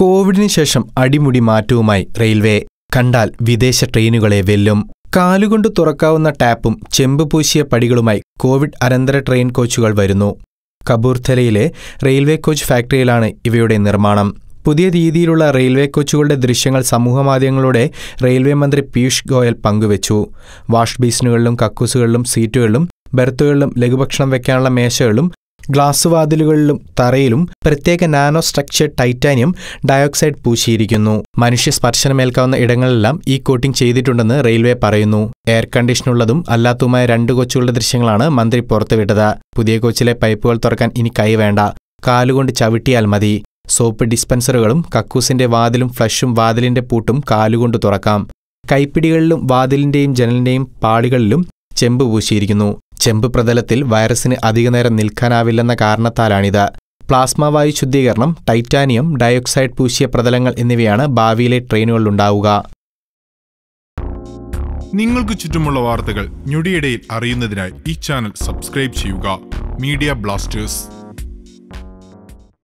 കോവിഡിന് ശേഷം അടിമുടി മാറ്റവുമായി റെയിൽവേ കണ്ടാൽ വിദേശ ട്രെയിനുകളെ വെല്ലും കാലുകൊണ്ട് തുറക്കാവുന്ന ടാപ്പും ചെമ്പ് പൂശിയ പടികളുമായി കോവിഡ് അനന്തര ട്രെയിൻ കോച്ചുകൾ വരുന്നു കപൂർഥലയിലെ റെയിൽവേ കോച്ച് ഫാക്ടറിയിലാണ് ഇവയുടെ നിർമ്മാണം പുതിയ രീതിയിലുള്ള റെയിൽവേ കോച്ചുകളുടെ ദൃശ്യങ്ങൾ സമൂഹമാധ്യമങ്ങളുടെ റെയിൽവേ മന്ത്രി പീയൂഷ് ഗോയൽ പങ്കുവച്ചു വാഷ് ബീസിനുകളിലും കക്കൂസുകളിലും സീറ്റുകളിലും ബെർത്തുകളിലും ലഘുഭക്ഷണം വയ്ക്കാനുള്ള മേശകളും ഗ്ലാസ് വാതിലുകളിലും തറയിലും പ്രത്യേക നാനോ സ്ട്രക്ചർ ടൈറ്റാനിയം ഡയോക്സൈഡ് പൂശിയിരിക്കുന്നു മനുഷ്യ സ്പർശനമേൽക്കാവുന്ന ഇടങ്ങളെല്ലാം ഈ കോട്ടിംഗ് ചെയ്തിട്ടുണ്ടെന്ന് റെയിൽവേ പറയുന്നു എയർ കണ്ടീഷനുള്ളതും അല്ലാത്തതുമായ രണ്ട് കൊച്ചുകളുടെ ദൃശ്യങ്ങളാണ് മന്ത്രി പുറത്തുവിട്ടത് പുതിയ കൊച്ചിലെ പൈപ്പുകൾ തുറക്കാൻ ഇനി കൈ വേണ്ട കാലുകൊണ്ട് ചവിട്ടിയാൽ മതി സോപ്പ് ഡിസ്പെൻസറുകളും കക്കൂസിന്റെ വാതിലും ഫ്ലഷും വാതിലിന്റെ പൂട്ടും കാലുകൊണ്ട് തുറക്കാം കൈപ്പിടികളിലും വാതിലിന്റെയും ജനലിന്റെയും പാളികളിലും ചെമ്പ് പൂശിയിരിക്കുന്നു ചെമ്പ് പ്രതലത്തിൽ വൈറസിന് അധികനേരം നിൽക്കാനാവില്ലെന്ന കാരണത്താലാണിത് പ്ലാസ്മ വായു ശുദ്ധീകരണം ടൈറ്റാനിയം ഡയോക്സൈഡ് പൂശിയ പ്രതലങ്ങൾ എന്നിവയാണ് ഭാവിയിലെ ട്രെയിനുകളിലുണ്ടാവുക നിങ്ങൾക്ക് ചുറ്റുമുള്ള വാർത്തകൾ ഞൊടിയിടയിൽ അറിയുന്നതിനായി ഈ ചാനൽ സബ്സ്ക്രൈബ് ചെയ്യുക മീഡിയ ബ്ലാസ്റ്റേഴ്സ്